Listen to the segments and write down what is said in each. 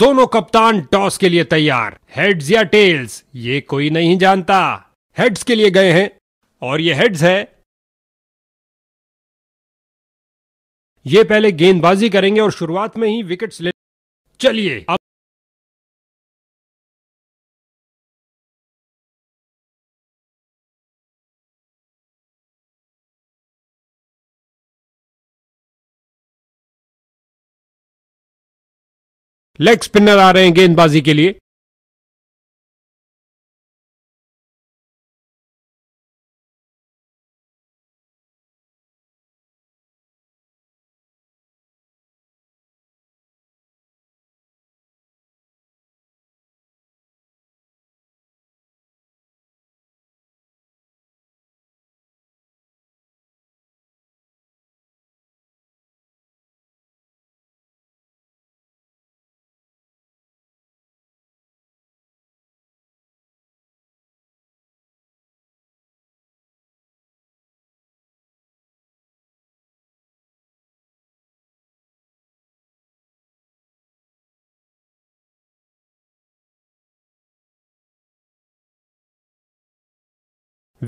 दोनों कप्तान टॉस के लिए तैयार हेड्स या टेल्स ये कोई नहीं जानता हेड्स के लिए गए हैं और ये हेड्स है ये पहले गेंदबाजी करेंगे और शुरुआत में ही विकेट्स ले चलिए अब लेग स्पिनर आ रहे हैं गेंदबाजी के लिए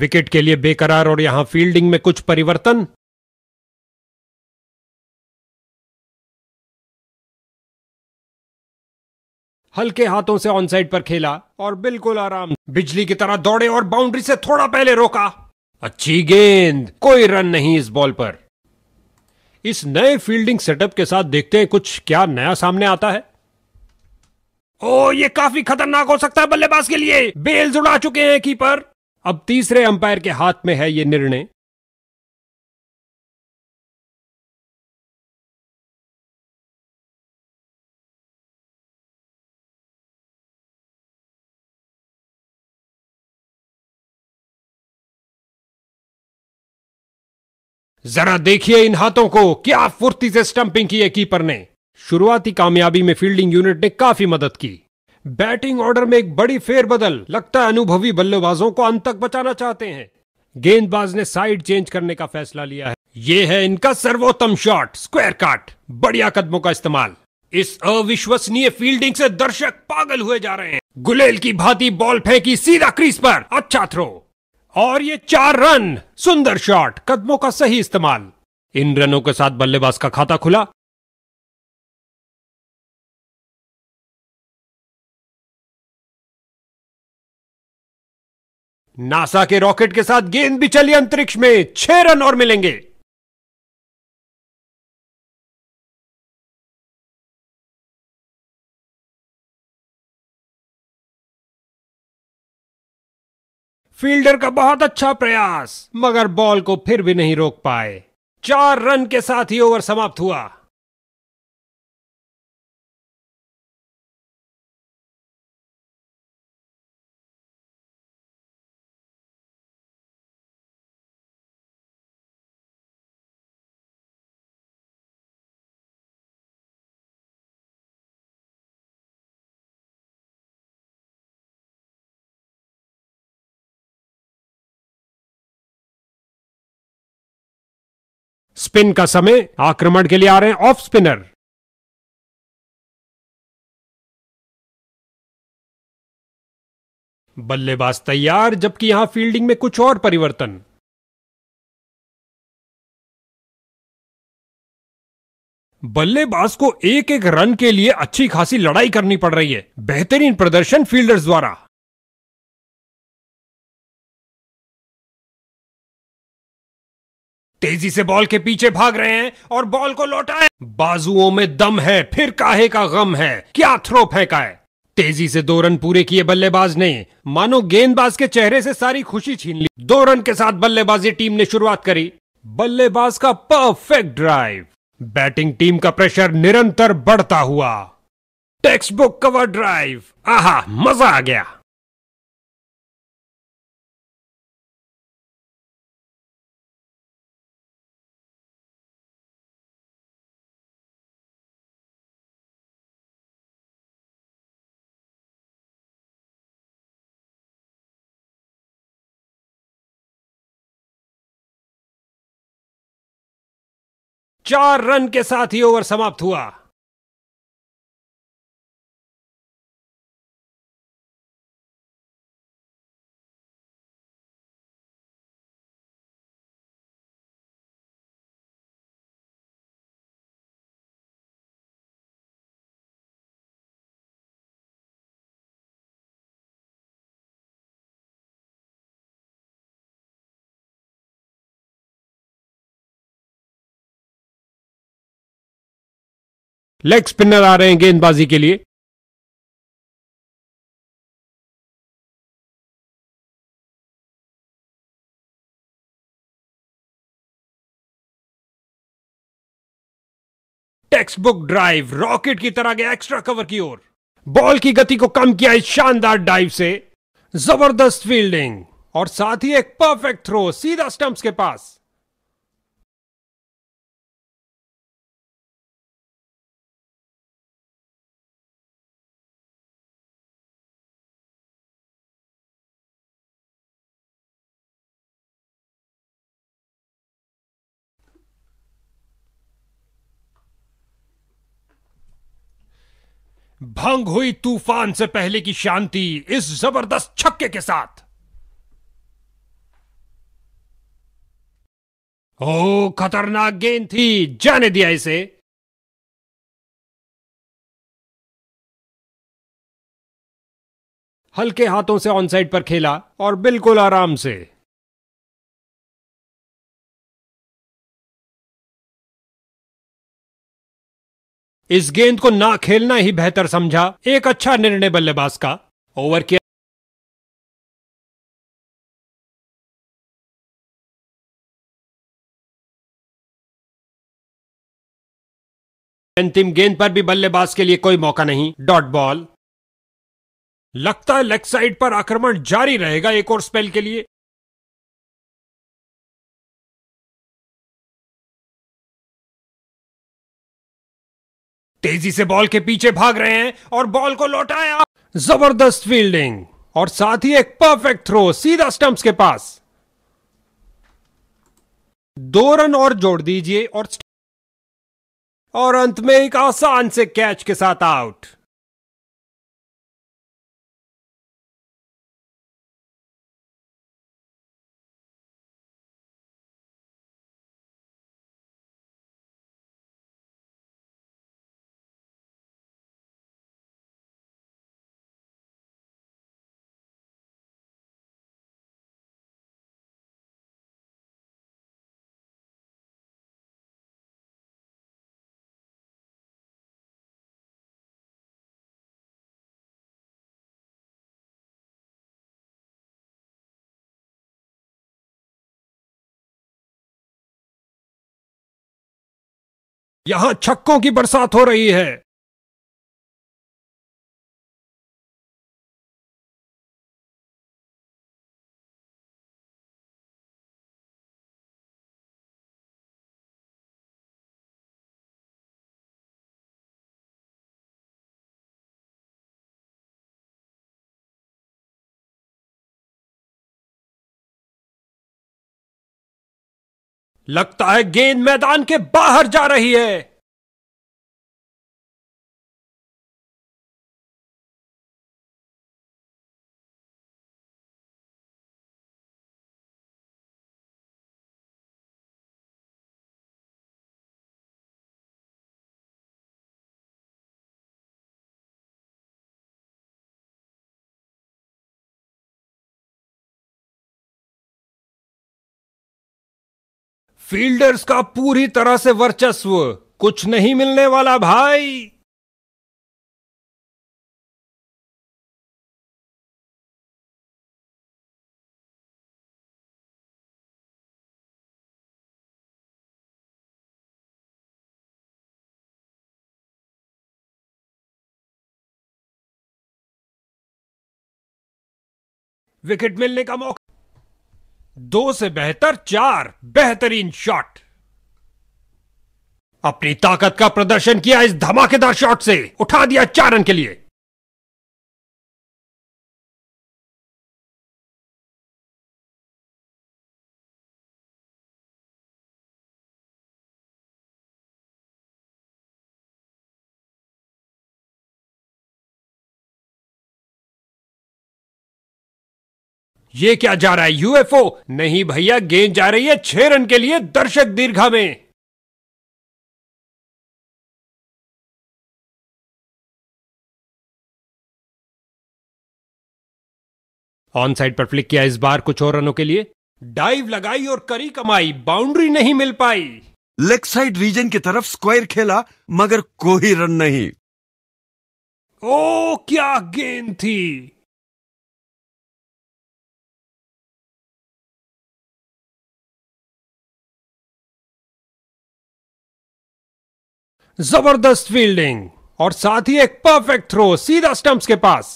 विकेट के लिए बेकरार और यहां फील्डिंग में कुछ परिवर्तन हल्के हाथों से ऑन साइड पर खेला और बिल्कुल आराम बिजली की तरह दौड़े और बाउंड्री से थोड़ा पहले रोका अच्छी गेंद कोई रन नहीं इस बॉल पर इस नए फील्डिंग सेटअप के साथ देखते हैं कुछ क्या नया सामने आता है ओ ये काफी खतरनाक हो सकता है बल्लेबाज के लिए बेल्स उड़ा चुके हैं कीपर अब तीसरे अंपायर के हाथ में है यह निर्णय जरा देखिए इन हाथों को क्या फुर्ती से स्टंपिंग की है कीपर ने शुरुआती कामयाबी में फील्डिंग यूनिट ने काफी मदद की बैटिंग ऑर्डर में एक बड़ी फेरबदल लगता है अनुभवी बल्लेबाजों को अंत तक बचाना चाहते हैं गेंदबाज ने साइड चेंज करने का फैसला लिया है ये है इनका सर्वोत्तम शॉट स्क्वायर काट बढ़िया कदमों का इस्तेमाल इस अविश्वसनीय फील्डिंग से दर्शक पागल हुए जा रहे हैं गुलेल की भांति बॉल फेंकी सीधा क्रीज पर अच्छा थ्रो और ये चार रन सुंदर शॉट कदमों का सही इस्तेमाल इन रनों के साथ बल्लेबाज का खाता खुला नासा के रॉकेट के साथ गेंद भी चली अंतरिक्ष में छह रन और मिलेंगे फील्डर का बहुत अच्छा प्रयास मगर बॉल को फिर भी नहीं रोक पाए चार रन के साथ ही ओवर समाप्त हुआ स्पिन का समय आक्रमण के लिए आ रहे हैं ऑफ स्पिनर बल्लेबाज तैयार जबकि यहां फील्डिंग में कुछ और परिवर्तन बल्लेबाज को एक एक रन के लिए अच्छी खासी लड़ाई करनी पड़ रही है बेहतरीन प्रदर्शन फील्डर्स द्वारा तेजी से बॉल के पीछे भाग रहे हैं और बॉल को लौटाए बाजुओं में दम है फिर काहे का गम है क्या थ्रो फेंका है तेजी से दो रन पूरे किए बल्लेबाज ने मानो गेंदबाज के चेहरे से सारी खुशी छीन ली दो रन के साथ बल्लेबाजी टीम ने शुरुआत करी बल्लेबाज का परफेक्ट ड्राइव बैटिंग टीम का प्रेशर निरंतर बढ़ता हुआ टेक्स्ट बुक कवर ड्राइव आहा मजा आ गया चार रन के साथ ही ओवर समाप्त हुआ लेग स्पिनर आ रहे हैं गेंदबाजी के लिए टेक्स्ट बुक ड्राइव रॉकेट की तरह गया एक्स्ट्रा कवर की ओर बॉल की गति को कम किया इस शानदार डाइव से जबरदस्त फील्डिंग और साथ ही एक परफेक्ट थ्रो सीधा स्टंप्स के पास भंग हुई तूफान से पहले की शांति इस जबरदस्त छक्के के साथ ओ खतरनाक गेंद थी जाने दिया इसे हल्के हाथों से ऑनसाइड पर खेला और बिल्कुल आराम से इस गेंद को ना खेलना ही बेहतर समझा एक अच्छा निर्णय बल्लेबाज का ओवर किया अंतिम गेंद पर भी बल्लेबाज के लिए कोई मौका नहीं डॉट बॉल लगता है लेग साइड पर आक्रमण जारी रहेगा एक और स्पेल के लिए तेजी से बॉल के पीछे भाग रहे हैं और बॉल को लौटाया जबरदस्त फील्डिंग और साथ ही एक परफेक्ट थ्रो सीधा स्टंप्स के पास दो रन और जोड़ दीजिए और और अंत में एक आसान से कैच के साथ आउट यहां छक्कों की बरसात हो रही है लगता है गेंद मैदान के बाहर जा रही है फील्डर्स का पूरी तरह से वर्चस्व कुछ नहीं मिलने वाला भाई विकेट मिलने का मौका दो से बेहतर चार बेहतरीन शॉट अपनी ताकत का प्रदर्शन किया इस धमाकेदार शॉट से उठा दिया चार रन के लिए ये क्या जा रहा है यूएफओ नहीं भैया गेंद जा रही है छह रन के लिए दर्शक दीर्घा में ऑन साइड पर फ्लिक किया इस बार कुछ और रनों के लिए डाइव लगाई और करी कमाई बाउंड्री नहीं मिल पाई लेग साइड रीजन की तरफ स्क्वायर खेला मगर कोई रन नहीं ओ क्या गेंद थी जबरदस्त फील्डिंग और साथ ही एक परफेक्ट थ्रो सीधा स्टंप्स के पास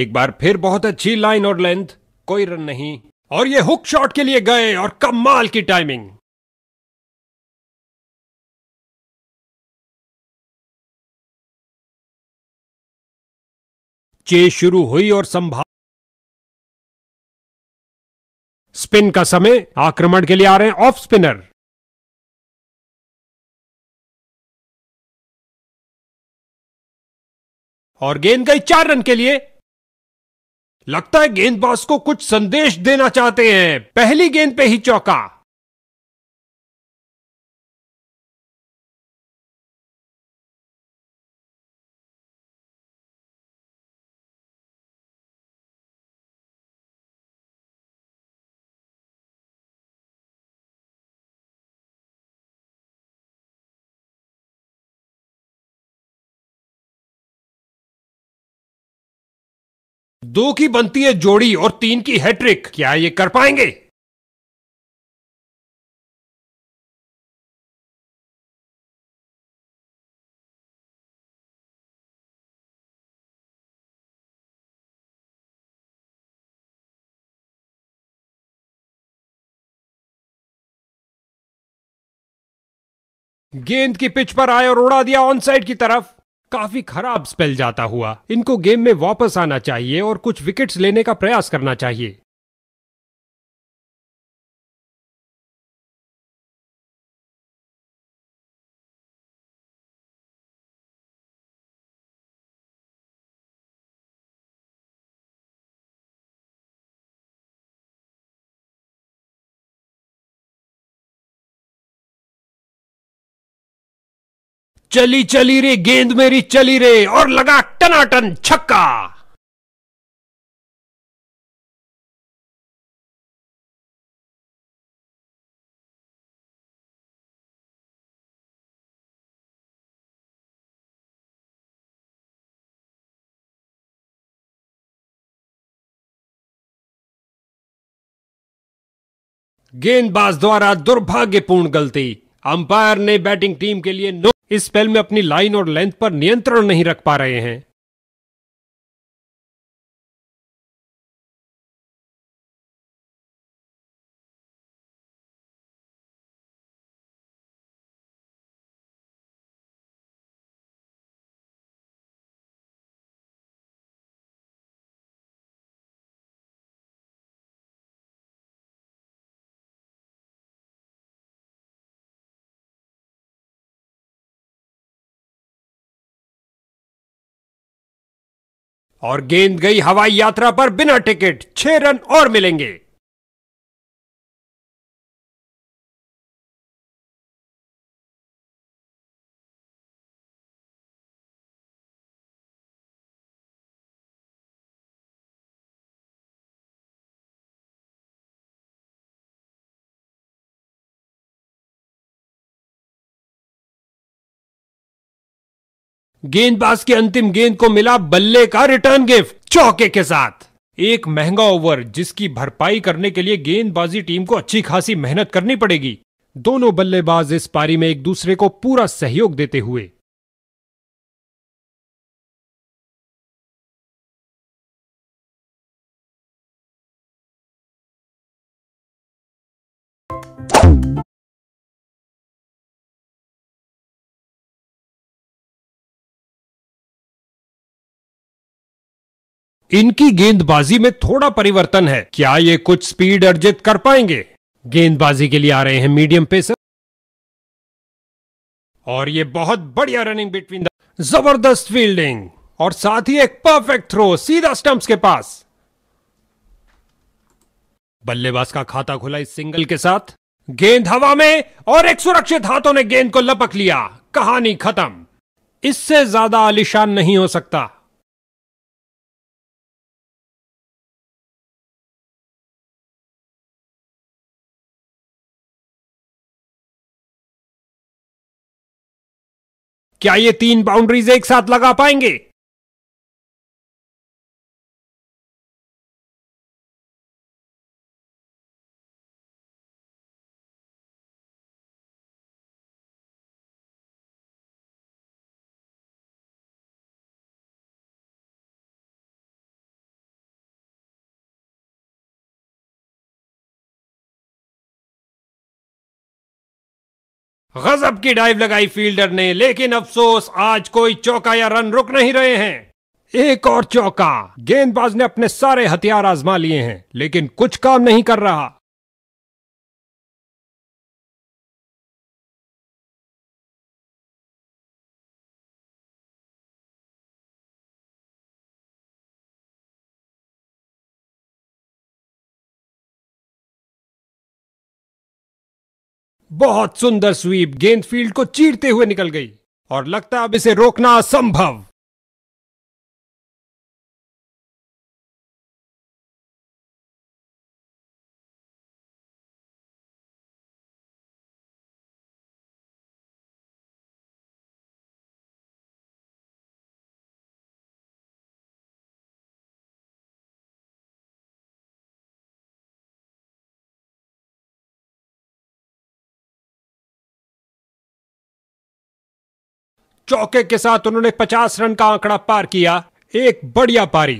एक बार फिर बहुत अच्छी लाइन और लेंथ कोई रन नहीं और ये हुक शॉट के लिए गए और कमाल की टाइमिंग चेज शुरू हुई और संभाव स्पिन का समय आक्रमण के लिए आ रहे हैं ऑफ स्पिनर और गेंद गई चार रन के लिए लगता है गेंदबाज को कुछ संदेश देना चाहते हैं पहली गेंद पे ही चौका दो की बनती है जोड़ी और तीन की हैट्रिक क्या ये कर पाएंगे गेंद की पिच पर आए और उड़ा दिया ऑन साइड की तरफ काफी खराब स्पेल जाता हुआ इनको गेम में वापस आना चाहिए और कुछ विकेट्स लेने का प्रयास करना चाहिए चली चली रे गेंद मेरी चली रे और लगा टनाटन छक्का गेंदबाज द्वारा दुर्भाग्यपूर्ण गलती अंपायर ने बैटिंग टीम के लिए नो इस स्पेल में अपनी लाइन और लेंथ पर नियंत्रण नहीं रख पा रहे हैं और गेंद गई हवाई यात्रा पर बिना टिकट छह रन और मिलेंगे गेंदबाज के अंतिम गेंद को मिला बल्ले का रिटर्न गिफ्ट चौके के साथ एक महंगा ओवर जिसकी भरपाई करने के लिए गेंदबाजी टीम को अच्छी खासी मेहनत करनी पड़ेगी दोनों बल्लेबाज इस पारी में एक दूसरे को पूरा सहयोग देते हुए इनकी गेंदबाजी में थोड़ा परिवर्तन है क्या ये कुछ स्पीड अर्जित कर पाएंगे गेंदबाजी के लिए आ रहे हैं मीडियम पेसर और ये बहुत बढ़िया रनिंग बिटवीन द जबरदस्त फील्डिंग और साथ ही एक परफेक्ट थ्रो सीधा स्टंप्स के पास बल्लेबाज का खाता खुला इस सिंगल के साथ गेंद हवा में और एक सुरक्षित हाथों ने गेंद को लपक लिया कहानी खत्म इससे ज्यादा आलिशान नहीं हो सकता क्या ये तीन बाउंड्रीज एक साथ लगा पाएंगे गजब की डाइव लगाई फील्डर ने लेकिन अफसोस आज कोई चौका या रन रुक नहीं रहे हैं एक और चौका गेंदबाज ने अपने सारे हथियार आजमा लिए हैं लेकिन कुछ काम नहीं कर रहा बहुत सुंदर स्वीप गेंद फील्ड को चीरते हुए निकल गई और लगता है अब इसे रोकना असंभव चौके के साथ उन्होंने 50 रन का आंकड़ा पार किया एक बढ़िया पारी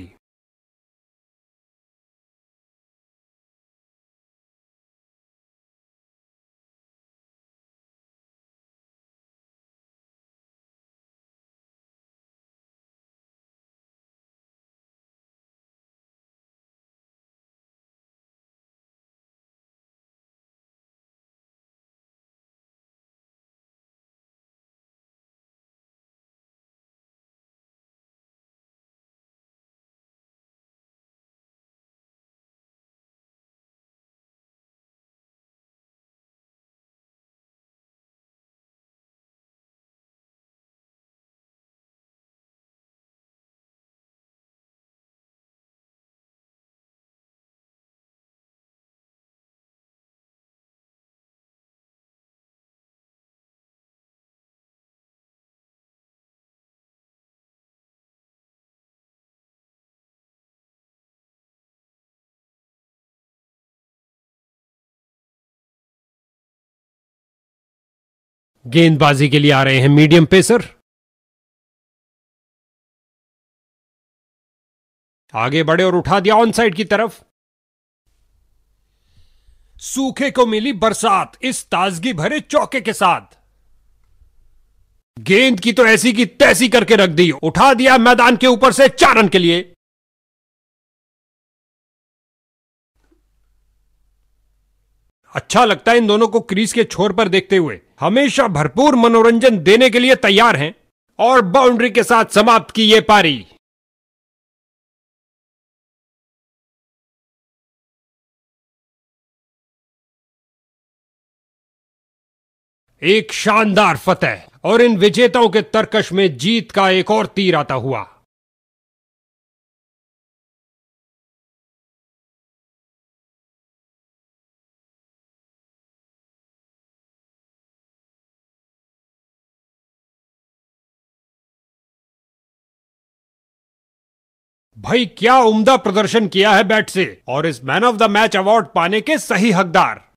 गेंदबाजी के लिए आ रहे हैं मीडियम पेसर आगे बढ़े और उठा दिया ऑन साइड की तरफ सूखे को मिली बरसात इस ताजगी भरे चौके के साथ गेंद की तो ऐसी की तैसी करके रख दी उठा दिया मैदान के ऊपर से चारण के लिए अच्छा लगता है इन दोनों को क्रीज के छोर पर देखते हुए हमेशा भरपूर मनोरंजन देने के लिए तैयार हैं और बाउंड्री के साथ समाप्त की ये पारी एक शानदार फतेह और इन विजेताओं के तर्कश में जीत का एक और तीर आता हुआ भाई क्या उम्दा प्रदर्शन किया है बैट से और इस man of the match award पाने के सही हकदार